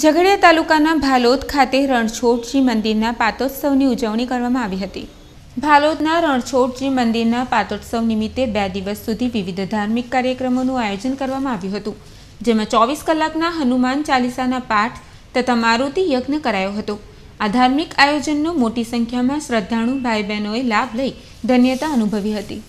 ઝઘડિયા તાલુકાના ભાલોદ ખાતે રણછોડજી મંદિરના પાતોત્સવની ઉજવણી કરવામાં આવી હતી ભાલોદના રણછોડજી મંદિરના પાતોત્સવ નિમિત્તે બે દિવસ સુધી વિવિધ ધાર્મિક કાર્યક્રમોનું આયોજન કરવામાં આવ્યું હતું જેમાં ચોવીસ કલાકના હનુમાન ચાલીસાના પાઠ તથા મારુતિ યજ્ઞ કરાયો હતો આ ધાર્મિક આયોજનનો મોટી સંખ્યામાં શ્રદ્ધાળુ ભાઈ બહેનોએ લાભ લઈ ધન્યતા અનુભવી હતી